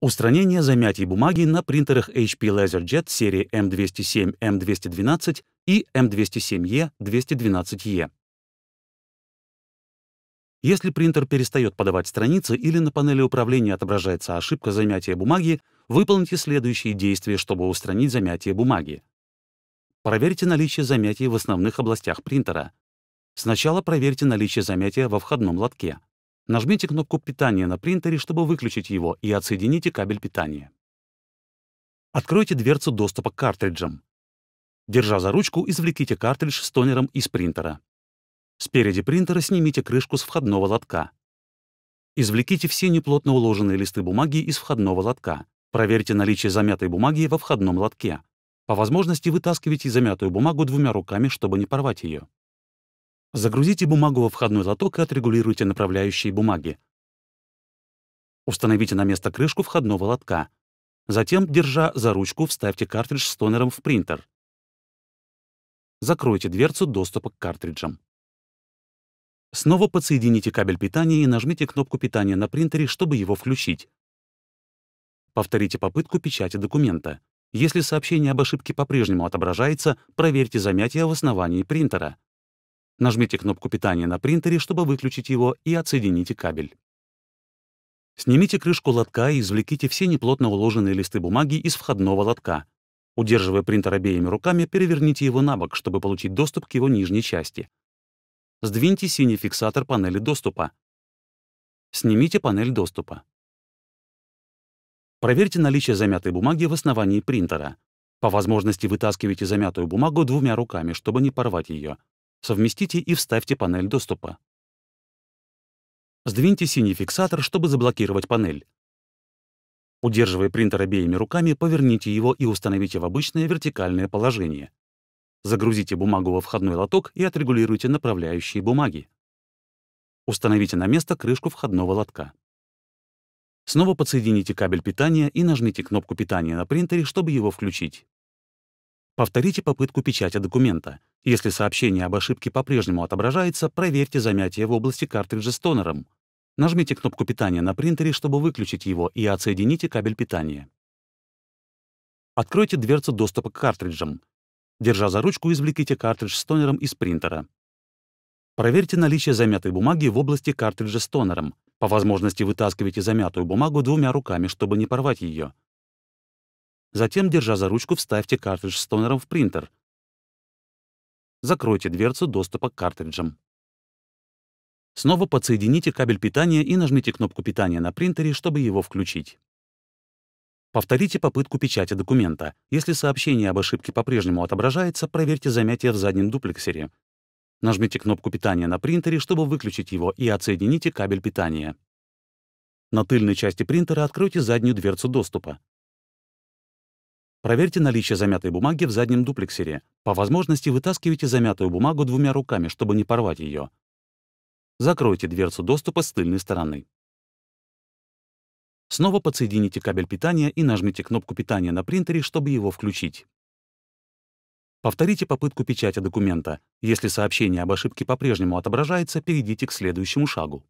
Устранение замятий бумаги на принтерах HP LaserJet серии M207, M212 и M207E, 212E. Если принтер перестает подавать страницы или на панели управления отображается ошибка замятия бумаги, выполните следующие действия, чтобы устранить замятие бумаги. Проверьте наличие замятий в основных областях принтера. Сначала проверьте наличие замятия во входном лотке. Нажмите кнопку питания на принтере, чтобы выключить его, и отсоедините кабель питания. Откройте дверцу доступа к картриджам. Держа за ручку, извлеките картридж с тонером из принтера. Спереди принтера снимите крышку с входного лотка. Извлеките все неплотно уложенные листы бумаги из входного лотка. Проверьте наличие замятой бумаги во входном лотке. По возможности вытаскивайте замятую бумагу двумя руками, чтобы не порвать ее. Загрузите бумагу во входной лоток и отрегулируйте направляющие бумаги. Установите на место крышку входного лотка. Затем, держа за ручку, вставьте картридж с тонером в принтер. Закройте дверцу доступа к картриджам. Снова подсоедините кабель питания и нажмите кнопку питания на принтере, чтобы его включить. Повторите попытку печати документа. Если сообщение об ошибке по-прежнему отображается, проверьте замятие в основании принтера. Нажмите кнопку питания на принтере, чтобы выключить его, и отсоедините кабель. Снимите крышку лотка и извлеките все неплотно уложенные листы бумаги из входного лотка. Удерживая принтер обеими руками, переверните его на бок, чтобы получить доступ к его нижней части. Сдвиньте синий фиксатор панели доступа. Снимите панель доступа. Проверьте наличие замятой бумаги в основании принтера. По возможности вытаскивайте замятую бумагу двумя руками, чтобы не порвать ее. Совместите и вставьте панель доступа. Сдвиньте синий фиксатор, чтобы заблокировать панель. Удерживая принтер обеими руками, поверните его и установите в обычное вертикальное положение. Загрузите бумагу во входной лоток и отрегулируйте направляющие бумаги. Установите на место крышку входного лотка. Снова подсоедините кабель питания и нажмите кнопку питания на принтере, чтобы его включить. Повторите попытку печати документа. Если сообщение об ошибке по-прежнему отображается, проверьте замятие в области картриджа с тонером. Нажмите кнопку питания на принтере, чтобы выключить его, и отсоедините кабель питания. Откройте дверцу доступа к картриджам. Держа за ручку, извлеките картридж с тонером из принтера. Проверьте наличие замятой бумаги в области картриджа с тонером. По возможности вытаскивайте замятую бумагу двумя руками, чтобы не порвать ее. Затем, держа за ручку, вставьте картридж с тонером в принтер. Закройте дверцу доступа к картриджам. Снова подсоедините кабель питания и нажмите кнопку питания на принтере, чтобы его включить. Повторите попытку печати документа. Если сообщение об ошибке по-прежнему отображается, проверьте замятие в заднем дуплексере. Нажмите кнопку питания на принтере, чтобы выключить его, и отсоедините кабель питания. На тыльной части принтера откройте заднюю дверцу доступа. Проверьте наличие замятой бумаги в заднем дуплексере. По возможности вытаскивайте замятую бумагу двумя руками, чтобы не порвать ее. Закройте дверцу доступа с тыльной стороны. Снова подсоедините кабель питания и нажмите кнопку питания на принтере, чтобы его включить. Повторите попытку печати документа. Если сообщение об ошибке по-прежнему отображается, перейдите к следующему шагу.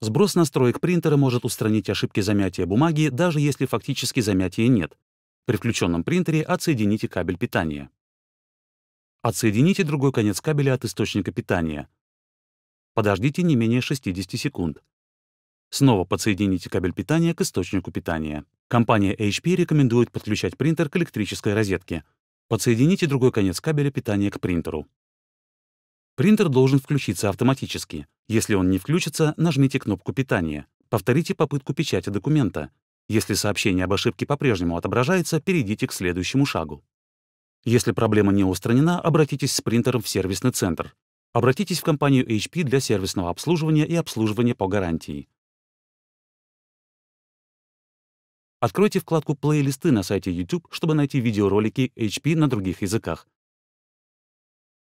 Сброс настроек принтера может устранить ошибки замятия бумаги, даже если фактически замятия нет. При включенном принтере отсоедините кабель питания. Отсоедините другой конец кабеля от источника питания. Подождите не менее 60 секунд. Снова подсоедините кабель питания к источнику питания. Компания HP рекомендует подключать принтер к электрической розетке. Подсоедините другой конец кабеля питания к принтеру. Принтер должен включиться автоматически. Если он не включится, нажмите кнопку питания. Повторите попытку печати документа. Если сообщение об ошибке по-прежнему отображается, перейдите к следующему шагу. Если проблема не устранена, обратитесь с принтером в сервисный центр. Обратитесь в компанию HP для сервисного обслуживания и обслуживания по гарантии. Откройте вкладку «Плейлисты» на сайте YouTube, чтобы найти видеоролики HP на других языках.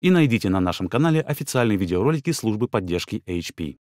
И найдите на нашем канале официальные видеоролики службы поддержки HP.